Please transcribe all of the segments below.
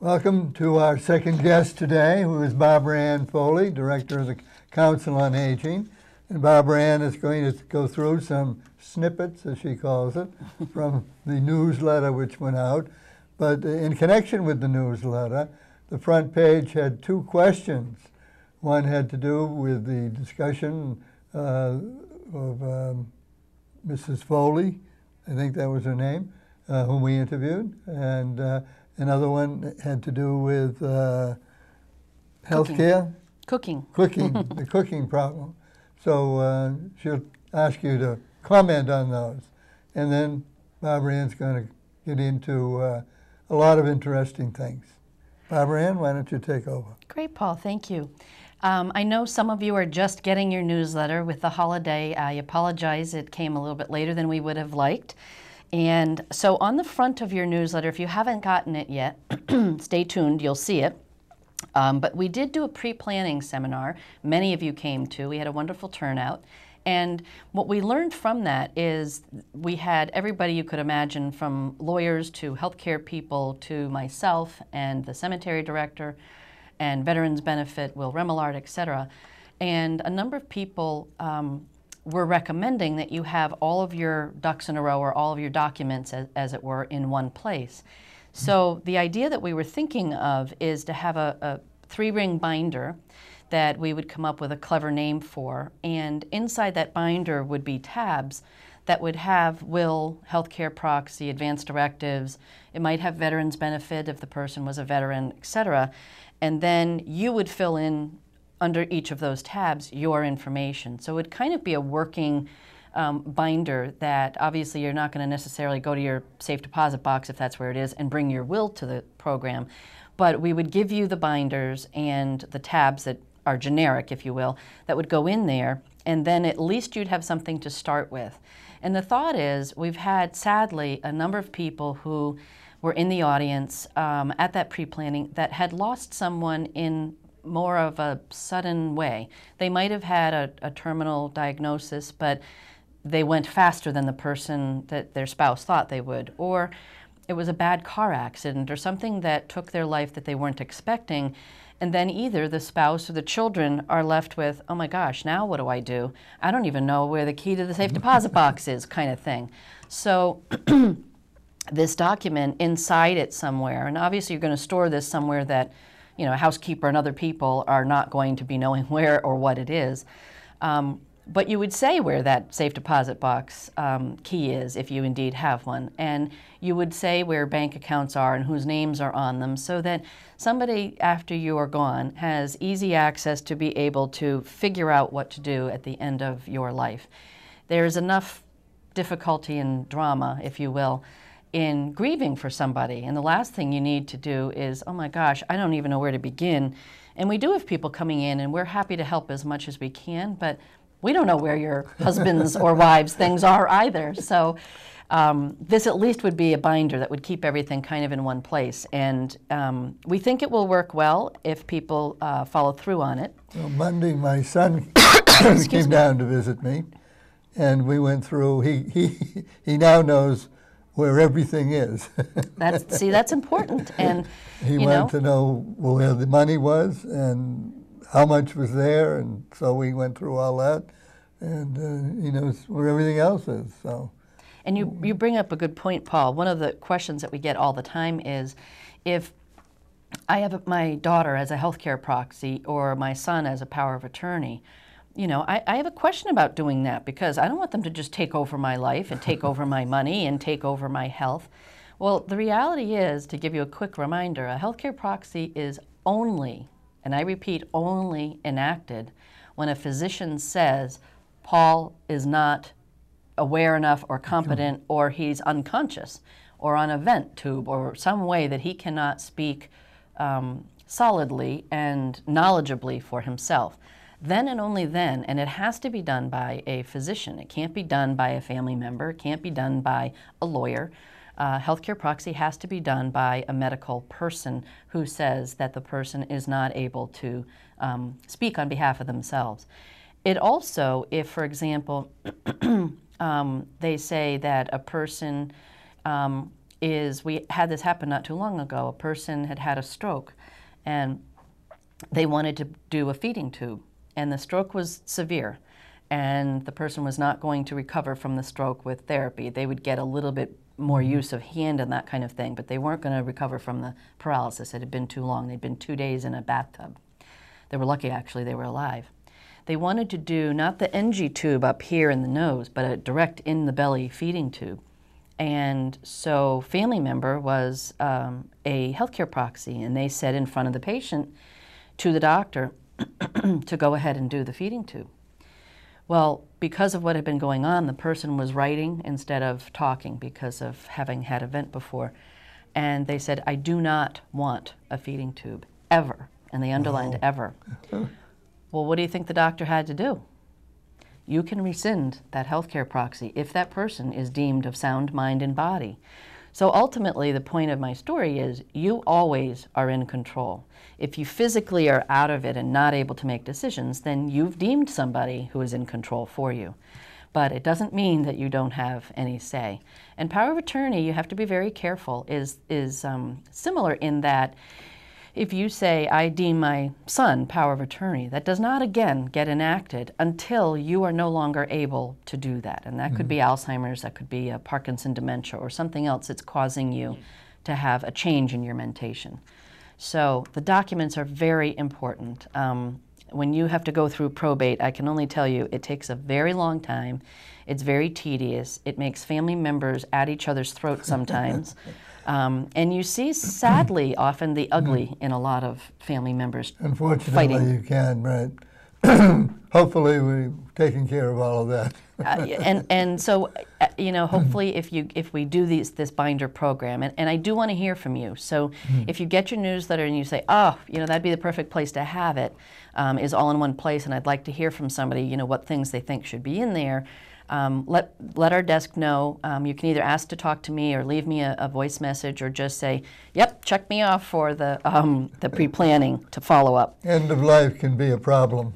Welcome to our second guest today, who is Barbara Ann Foley, Director of the Council on Aging. And Barbara Ann is going to go through some snippets, as she calls it, from the newsletter which went out. But in connection with the newsletter, the front page had two questions. One had to do with the discussion uh, of um, Mrs. Foley, I think that was her name, uh, whom we interviewed, and uh, Another one had to do with uh, healthcare. Cooking. Cooking, the cooking problem. So uh, she'll ask you to comment on those. And then Barbara Ann's going to get into uh, a lot of interesting things. Barbara Ann, why don't you take over? Great, Paul. Thank you. Um, I know some of you are just getting your newsletter with the holiday. I apologize, it came a little bit later than we would have liked. And so on the front of your newsletter, if you haven't gotten it yet, stay tuned, you'll see it. Um, but we did do a pre-planning seminar. Many of you came to. We had a wonderful turnout. And what we learned from that is we had everybody you could imagine from lawyers to healthcare people to myself and the cemetery director and Veterans Benefit, Will Remillard, et cetera. And a number of people um, we're recommending that you have all of your ducks in a row or all of your documents, as, as it were, in one place. So the idea that we were thinking of is to have a, a three-ring binder that we would come up with a clever name for, and inside that binder would be tabs that would have will, healthcare proxy, advance directives. It might have veterans benefit if the person was a veteran, et cetera. And then you would fill in under each of those tabs your information. So it would kind of be a working um, binder that obviously you're not going to necessarily go to your safe deposit box if that's where it is and bring your will to the program. But we would give you the binders and the tabs that are generic, if you will, that would go in there, and then at least you'd have something to start with. And the thought is, we've had, sadly, a number of people who were in the audience um, at that pre-planning that had lost someone in more of a sudden way. They might have had a, a terminal diagnosis, but they went faster than the person that their spouse thought they would. Or it was a bad car accident or something that took their life that they weren't expecting. And then either the spouse or the children are left with, oh my gosh, now what do I do? I don't even know where the key to the safe deposit box is, kind of thing. So this document, inside it somewhere, and obviously you're going to store this somewhere that you know, a housekeeper and other people are not going to be knowing where or what it is. Um, but you would say where that safe deposit box um, key is if you indeed have one. And you would say where bank accounts are and whose names are on them so that somebody after you are gone has easy access to be able to figure out what to do at the end of your life. There's enough difficulty and drama, if you will, in grieving for somebody. And the last thing you need to do is, oh my gosh, I don't even know where to begin. And we do have people coming in, and we're happy to help as much as we can, but we don't know where your husbands or wives' things are either. So um, this at least would be a binder that would keep everything kind of in one place. And um, we think it will work well if people uh, follow through on it. Well, Monday, my son came me. down to visit me, and we went through. He, he, he now knows where everything is. that's see, that's important, and he wanted know. to know where the money was and how much was there, and so we went through all that, and uh, he knows where everything else is. So, and you you bring up a good point, Paul. One of the questions that we get all the time is, if I have my daughter as a healthcare proxy or my son as a power of attorney you know, I, I, have a question about doing that because I don't want them to just take over my life and take over my money and take over my health. Well, the reality is, to give you a quick reminder, a healthcare proxy is only, and I repeat, only enacted when a physician says Paul is not aware enough or competent mm-hmm. or he's unconscious or on a vent tube or some way that he cannot speak um, solidly and knowledgeably for himself then and only then, and it has to be done by a physician. It can't be done by a family member. It can't be done by a lawyer. Uh, healthcare proxy has to be done by a medical person who says that the person is not able to um, speak on behalf of themselves. It also, if, for example, um, they say that a person um, is, we had this happen not too long ago, a person had had a stroke and they wanted to do a feeding tube and the stroke was severe and the person was not going to recover from the stroke with therapy. They would get a little bit more mm-hmm. use of hand and that kind of thing, but they weren't going to recover from the paralysis. It had been too long. They'd been two days in a bathtub. They were lucky, actually, they were alive. They wanted to do not the NG tube up here in the nose, but a direct in the belly feeding tube. And so, family member was um, a healthcare proxy, and they said in front of the patient to the doctor, to go ahead and do the feeding tube. Well, because of what had been going on, the person was writing instead of talking because of having had a vent before. And they said, I do not want a feeding tube, ever. And they underlined oh. ever. well, what do you think the doctor had to do? You can rescind that healthcare proxy if that person is deemed of sound mind and body. So ultimately, the point of my story is you always are in control. If you physically are out of it and not able to make decisions, then you've deemed somebody who is in control for you. But it doesn't mean that you don't have any say. And power of attorney, you have to be very careful, is, is um, similar in that if you say, I deem my son power of attorney, that does not again get enacted until you are no longer able to do that. And that mm -hmm. could mm-hmm. be Alzheimer's, that could be a Parkinson dementia, or something else that's causing you to have a change in your mentation. So the documents are very important. Um, when you have to go through probate, I can only tell you it takes a very long time. It's very tedious. It makes family members at each other's throats sometimes. Um, and you see, sadly, often the ugly hmm. in a lot of family members. Unfortunately, fighting. you can, right? hopefully, we've taken care of all of that. uh, and and so, uh, you know, hopefully, if you if we do these this binder program, and, and I do want to hear from you. So, hmm. if you get your newsletter and you say, oh, you know, that'd be the perfect place to have it, um, is all in one place, and I'd like to hear from somebody, you know, what things they think should be in there um, let, let our desk know. Um, you can either ask to talk to me or leave me a, a, voice message or just say, yep, check me off for the, um, the pre-planning to follow up. End of life can be a problem.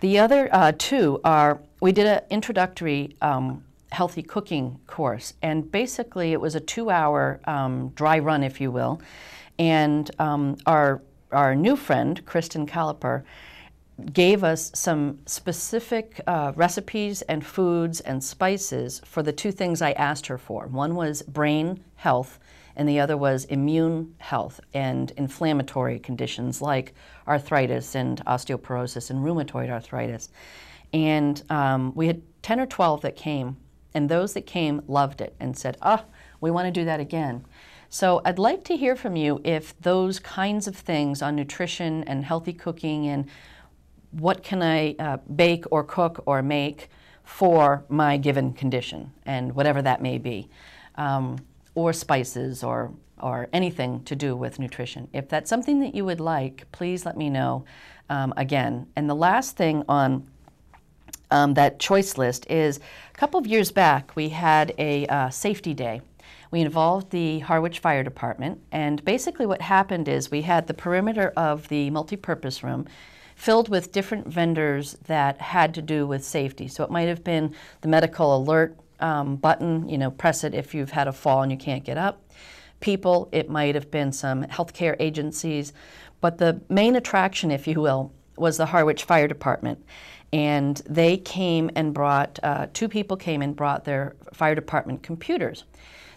The other uh, two are, we did an introductory um, healthy cooking course and basically it was a two hour um, dry run, if you will. And um, our, our new friend, Kristen Caliper, gave us some specific uh, recipes and foods and spices for the two things I asked her for. One was brain health, and the other was immune health and inflammatory conditions like arthritis and osteoporosis and rheumatoid arthritis. And um, we had 10 or 12 that came, and those that came loved it and said, ah, oh, we want to do that again. So I'd like to hear from you if those kinds of things on nutrition and healthy cooking and what can I uh, bake or cook or make for my given condition and whatever that may be, um, or spices or or anything to do with nutrition. If that's something that you would like, please let me know um, again. And the last thing on um, that choice list is a couple of years back we had a uh, safety day. We involved the Harwich Fire Department, and basically what happened is we had the perimeter of the multipurpose room filled with different vendors that had to do with safety. So it might have been the medical alert um, button, you know, press it if you've had a fall and you can't get up. People, it might have been some healthcare agencies, but the main attraction, if you will, was the Harwich Fire Department. And they came and brought, uh, two people came and brought their fire department computers.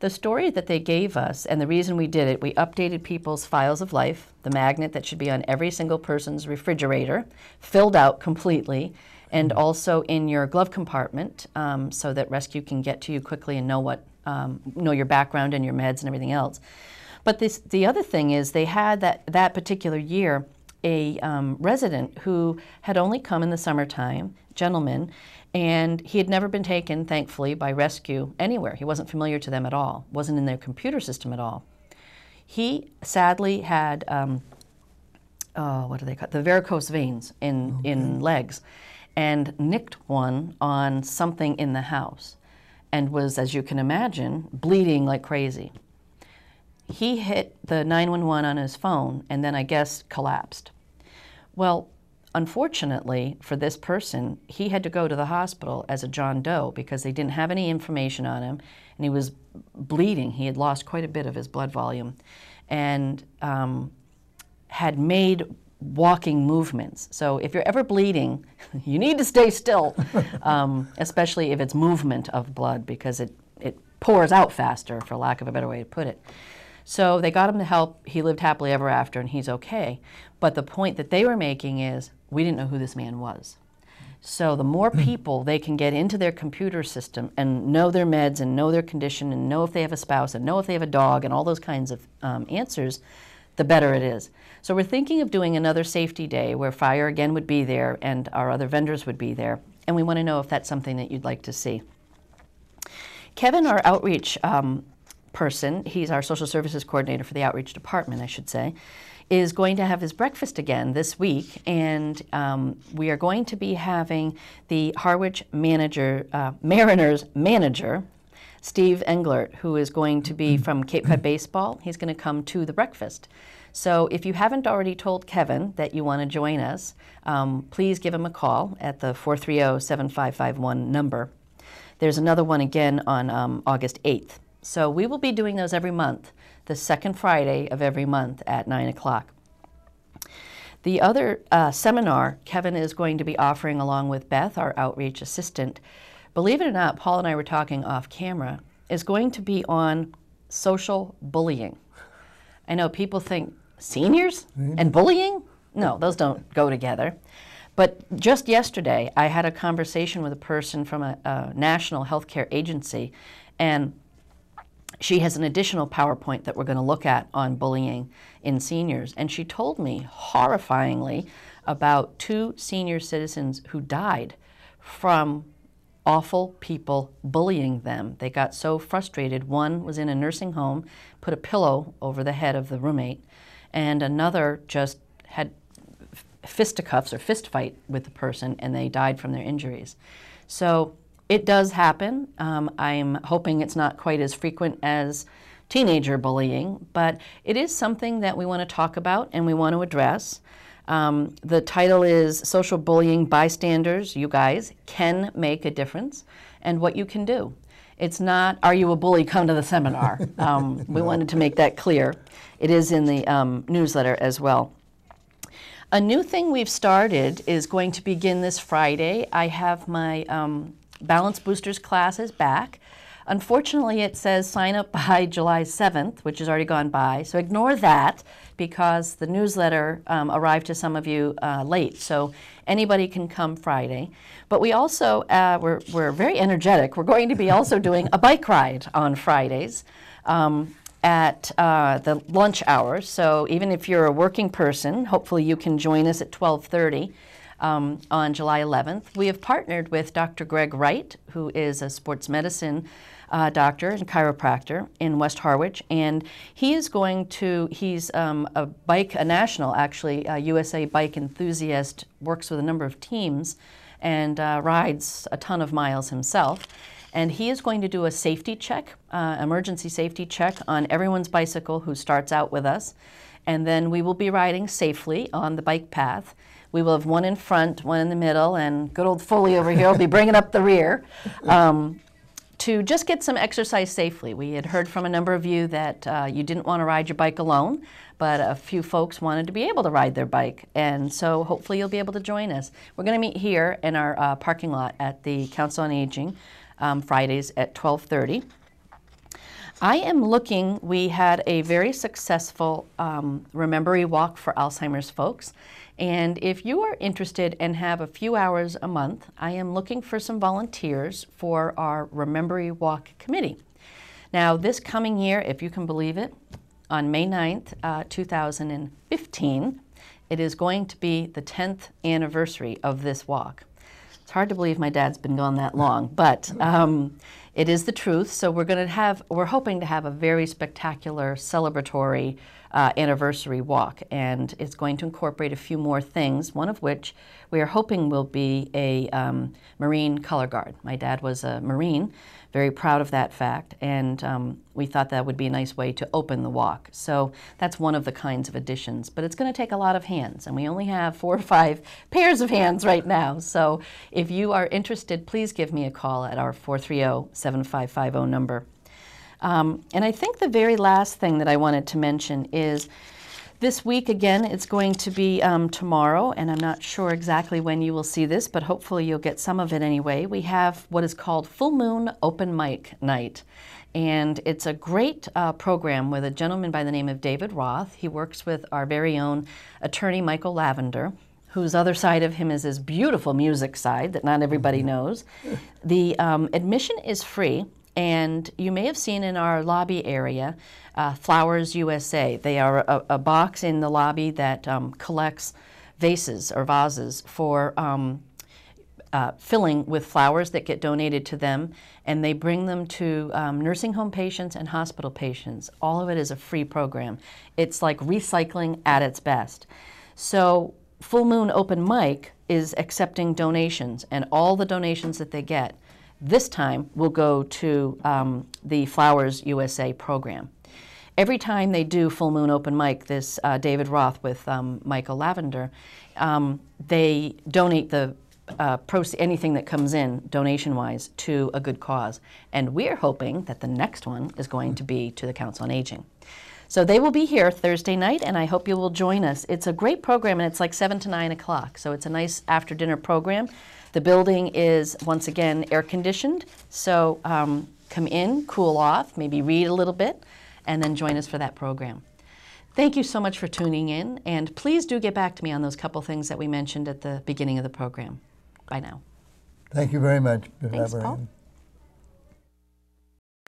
The story that they gave us, and the reason we did it, we updated people's files of life, the magnet that should be on every single person's refrigerator, filled out completely, and mm-hmm. also in your glove compartment um, so that rescue can get to you quickly and know what um, know your background and your meds and everything else. But this, the other thing is they had that, that particular year a um, resident who had only come in the summertime, gentleman, and he had never been taken, thankfully, by rescue anywhere. He wasn't familiar to them at all, wasn't in their computer system at all. He sadly had, um, oh, what do they call it? the varicose veins in, okay. in legs, and nicked one on something in the house, and was, as you can imagine, bleeding like crazy. He hit the 911 on his phone and then I guess collapsed. Well, unfortunately for this person, he had to go to the hospital as a John Doe because they didn't have any information on him and he was bleeding. He had lost quite a bit of his blood volume and um, had made walking movements. So if you're ever bleeding, you need to stay still, um, especially if it's movement of blood because it, it pours out faster, for lack of a better way to put it. So they got him the help. He lived happily ever after, and he's okay. But the point that they were making is we didn't know who this man was. So the more people they can get into their computer system and know their meds and know their condition and know if they have a spouse and know if they have a dog and all those kinds of um, answers, the better it is. So we're thinking of doing another safety day where fire again would be there and our other vendors would be there. And we want to know if that's something that you'd like to see. Kevin, our outreach um, person, he's our social services coordinator for the outreach department, I should say, is going to have his breakfast again this week, and um, we are going to be having the Harwich manager, uh, Mariners manager, Steve Englert, who is going to be from Cape Cod Baseball. He's going to come to the breakfast. So if you haven't already told Kevin that you want to join us, um, please give him a call at the 430 7551 number. There's another one again on um, August 8th. So we will be doing those every month, the second Friday of every month at 9 o'clock. The other uh, seminar Kevin is going to be offering along with Beth, our outreach assistant, believe it or not, Paul and I were talking off camera, is going to be on social bullying. I know people think seniors mm-hmm. and bullying? No, those don't go together. But just yesterday, I had a conversation with a person from a, a national healthcare agency, and she has an additional PowerPoint that we're going to look at on bullying in seniors. And she told me horrifyingly about two senior citizens who died from awful people bullying them. They got so frustrated. One was in a nursing home, put a pillow over the head of the roommate, and another just had fisticuffs or fist fight with the person and they died from their injuries. So it does happen. Um, I'm hoping it's not quite as frequent as teenager bullying, but it is something that we want to talk about and we want to address. Um, the title is Social Bullying Bystanders, You Guys Can Make a Difference, and What You Can Do. It's not, Are You a Bully? Come to the seminar. Um, no. we wanted to make that clear. It is in the um, newsletter as well. A new thing we've started is going to begin this Friday. I have my um, Balance Boosters class is back. Unfortunately, it says sign up by July 7th, which has already gone by. So ignore that because the newsletter um, arrived to some of you uh, late. So anybody can come Friday. But we also, uh, we're, we're very energetic. We're going to be also doing a bike ride on Fridays. Um, at uh, the lunch hour, so even if you're a working person, hopefully you can join us at 12:30 um, on July 11th. We have partnered with Dr. Greg Wright, who is a sports medicine uh, doctor and chiropractor in West Harwich, and he is going to, he's um, a bike, a national actually, uh, a USA bike enthusiast, works with a number of teams and uh, rides a ton of miles himself. And he is going to do a safety check, uh, emergency safety check on everyone's bicycle who starts out with us and then we will be riding safely on the bike path. We will have one in front, one in the middle, and good old Foley over here will be bringing up the rear um, to just get some exercise safely. We had heard from a number of you that uh, you didn't want to ride your bike alone, but a few folks wanted to be able to ride their bike, and so hopefully you'll be able to join us. We're going to meet here in our uh, parking lot at the Council on Aging um, Fridays at 1230. I am looking, we had a very successful um, Remembery Walk for Alzheimer's folks. And if you are interested and have a few hours a month, I am looking for some volunteers for our Remembery Walk Committee. Now, this coming year, if you can believe it, on May 9th, uh, 2015, it is going to be the 10th anniversary of this walk. It's hard to believe my dad's been gone that long, but. Um, it is the truth, so we're going to have, we're hoping to have a very spectacular celebratory uh, anniversary walk, and it's going to incorporate a few more things, one of which we are hoping will be a um, Marine color guard. My dad was a Marine, very proud of that fact, and um, we thought that would be a nice way to open the walk. So that's one of the kinds of additions, but it's going to take a lot of hands, and we only have four or five pairs of hands right now. So if you are interested, please give me a call at our 430 7550 number. Um, and I think the very last thing that I wanted to mention is this week again, it's going to be um, tomorrow, and I'm not sure exactly when you will see this, but hopefully you'll get some of it anyway. We have what is called Full Moon Open Mic Night. And it's a great uh, program with a gentleman by the name of David Roth. He works with our very own attorney, Michael Lavender whose other side of him is his beautiful music side that not everybody mm-hmm. knows. The um, admission is free, and you may have seen in our lobby area, uh, Flowers USA. They are a, a, box in the lobby that um, collects vases or vases for um, uh, filling with flowers that get donated to them, and they bring them to um, nursing home patients and hospital patients. All of it is a free program. It's like recycling at its best. So Full Moon Open Mic is accepting donations, and all the donations that they get this time will go to um, the Flowers USA program. Every time they do Full Moon Open Mic, this uh, David Roth with um, Michael Lavender, um, they donate the uh, anything that comes in donation wise to a good cause. And we're hoping that the next one is going to be to the Council on Aging. So they will be here Thursday night, and I hope you will join us. It's a great program, and it's like 7 to 9 o'clock, so it's a nice after dinner program. The building is, once again, air-conditioned, so um, come in, cool off, maybe read a little bit, and then join us for that program. Thank you so much for tuning in, and please do get back to me on those couple things that we mentioned at the beginning of the program. Bye now. Thank you very much. Thanks, Paul.